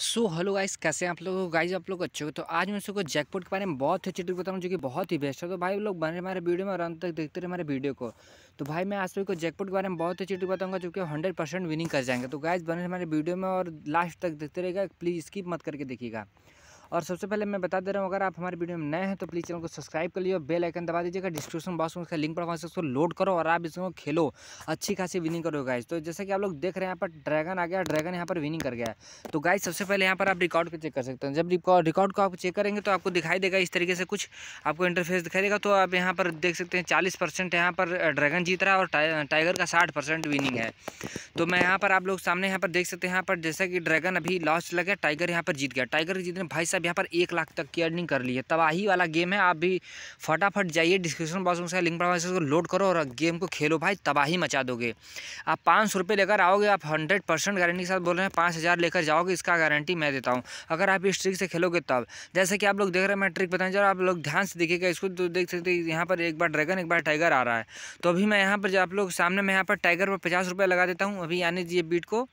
so hello guys कैसे हैं आप लोग गाइस आप लोग अच्छे हो तो आज मैं उसको जैकपॉट के बारे में बहुत अच्छी ट्रिक बताऊँ जो कि बहुत ही बेस्ट है तो भाई लोग बने हमारे वीडियो में और अंत तक देखते रहे हमारे वीडियो को तो भाई मैं आज सभी को जैकपॉट के बारे में बहुत अच्छी ट्रिक बताऊँगा जो कि हंड्रेड परसेंट विनिंग कर जाएंगे तो गाइज बने हमारे वीडियो में और लास्ट तक देखते रहेगा प्लीज़ स्किप मत करके देखिएगा और सबसे पहले मैं बता दे रहा हूँ अगर आप हमारे वीडियो में नए हैं तो प्लीज़ चैनल को सब्सक्राइब कर लियो बेल आइकन दबा दीजिएगा डिस्क्रिप्शन बॉक्स में उसका लिंक पर वहाँ से उसको लोड करो और आप इसको खेलो अच्छी खासी विनिंग करो गाइज तो जैसे कि आप लोग देख रहे हैं यहाँ पर ड्रैगन आ गया ड्रैगन यहाँ पर विनिंग कर गया तो गाइज सबसे पहले यहाँ पर आप रिकॉर्ड को चेक कर सकते हैं जब रिकॉर्ड को आप चेक करेंगे तो आपको दिखाई देगा इस तरीके से कुछ आपको इंटरफेस दिखाई देगा तो आप यहाँ पर देख सकते हैं चालीस परसेंट यहाँ पर ड्रैगन जीत रहा है और टाइगर का साठ परसेंट विनिंग है तो मैं यहाँ पर आप लोग सामने यहाँ पर देख सकते हैं यहाँ पर जैसे कि ड्रैगन अभी लॉस लगे टाइगर यहाँ पर जीत गया टाइगर जीतने भाई सब यहाँ पर एक लाख तक की अर्निंग कर ली है तबाही वाला गेम है आप भी फटाफट जाइए डिस्क्रिप्शन बॉक्स में उसका लिंक पड़ा इसको लोड करो और गेम को खेलो भाई तबाही मचा दोगे आप पाँच सौ रुपये लेकर आओगे आप हंड्रेड परसेंट गारंटी के साथ बोल रहे हैं पाँच हज़ार लेकर जाओगे इसका गारंटी मैं देता हूँ अगर आप इस ट्रिक से खेलोगे तब जैसे कि आप लोग देख रहे हैं मैं ट्रिक बताने जा आप लोग ध्यान से देखेगा इसको तो देख सकते हैं यहाँ पर एक बार ड्रैगन एक बार टाइगर आ रहा है तो अभी मैं यहाँ पर आप लोग सामने मैं यहाँ पर टाइगर पर पचास रुपये लगा देता हूँ अभी यानी दीजिए बीट को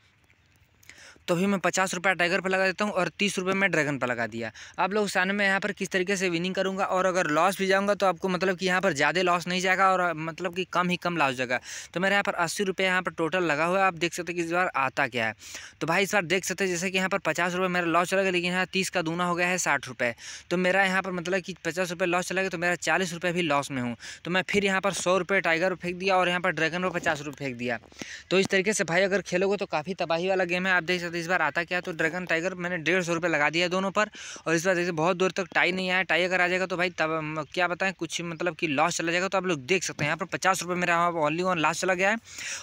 तो भी मैं पचास रुपया टाइगर पर लगा देता हूँ और तीस रुपये मैं ड्रैगन पर लगा दिया आप लोग सामने में यहाँ पर किस तरीके से विनिंग करूँगा और अगर लॉस भी जाऊँगा तो आपको मतलब कि यहाँ पर ज़्यादा लॉस नहीं जाएगा और मतलब कि कम ही कम लॉस जाएगा तो मेरे यहाँ पर अस्सी रुपये यहाँ पर टोटल लगा हुआ है आप देख सकते कि इस बार आता क्या है तो भाई इस बार देख सकते हैं जैसे कि यहाँ पर पचास रुपये मेरा लॉस चला गया लेकिन यहाँ तीस का दूना हो गया है साठ रुपये तो मेरा यहाँ पर मतलब कि पचास रुपये लॉस चला गया तो मेरा चालीस रुपये भी लॉस में हूँ तो मैं फिर यहाँ पर सौ रुपये टाइगर फेंक दिया और यहाँ पर ड्रैगन पर पचास रुपये फेंक दिया तो इस तरीके से भाई अगर खेलोगे तो काफ़ी तबाही वाला गेम है आप देख सकते तो इस बार आता क्या तो ड्रैगन टाइगर मैंने डेढ़ सौ रुपये लगा दिया दोनों पर और इस बार जैसे बहुत दूर तक टाई नहीं आया टाई अगर आ जाएगा तो भाई तब क्या बताएं कुछ मतलब कि लॉस चला जाएगा तो आप लोग देख सकते हैं यहाँ पर पचास रुपये मेरा ऑनली ऑन लॉस चला गया है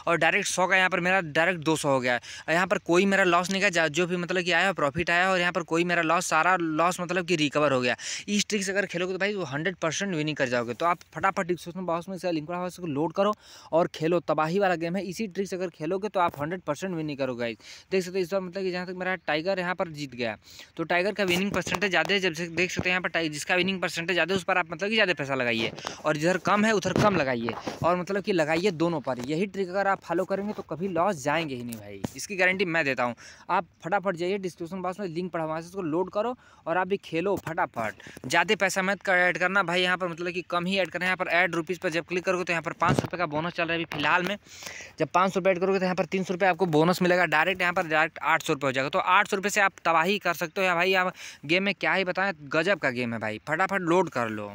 और डायरेक्ट सौ का यहाँ पर मेरा डायरेक्ट दो सौ हो गया है यहाँ पर कोई मेरा लॉस नहीं गया जो भी मतलब कि आया प्रॉफिट आया और यहाँ पर कोई मेरा लॉस सारा लॉस मतलब कि रिकवर हो गया इस ट्रिक्स अगर खेलोगे तो भाई वो हंड्रेड परसेंट विनिंग कर जाओगे तो आप फटाफट डिस्क्रिप्शन बॉक्स में लिंक पड़ा लोड करो और खेलो तबाही वाला गेम है इसी ट्रिक्स अगर खेलोगे तो आप हंड्रेड परसेंट विनिंग करोगे देख सकते इस बार मतलब कि जहाँ तक मेरा टाइगर यहाँ पर जीत गया तो टाइगर का विनिंग परसेंटेज ज़्यादा है जब से देख सकते हैं यहाँ पर जिसका विनिंग परसेंटेज ज़्यादा है उस पर आप मतलब कि ज़्यादा पैसा लगाइए और जिधर कम है उधर कम लगाइए और मतलब कि लगाइए दोनों पर यही ट्रिक अगर आप फॉलो करेंगे तो कभी लॉस जाएंगे ही नहीं भाई इसकी गारंटी मैं देता हूँ आप फटाफट जाइए डिस्क्रिप्शन बॉक्स में लिंक पढ़ा वहाँ से उसको लोड करो और आप भी खेलो फटाफट ज़्यादा पैसा मत ऐड करना भाई यहाँ पर मतलब कि कम ही ऐड करना यहाँ पर ऐड रुपीज़ पर जब क्लिक करोगे तो यहाँ पर पाँच सौ का बोनस चल रहा है अभी फिलहाल में जब पाँच सौ ऐड करोगे तो यहाँ पर तीन सौ आपको बोनस मिलेगा डायरेक्ट यहाँ पर डायरेक्ट आठ सौ रुपये हो जाएगा तो आठ सौ रुपये से आप तबाही कर सकते हो या भाई आप गेम में क्या ही बताएं गजब का गेम है भाई फटाफट लोड कर लो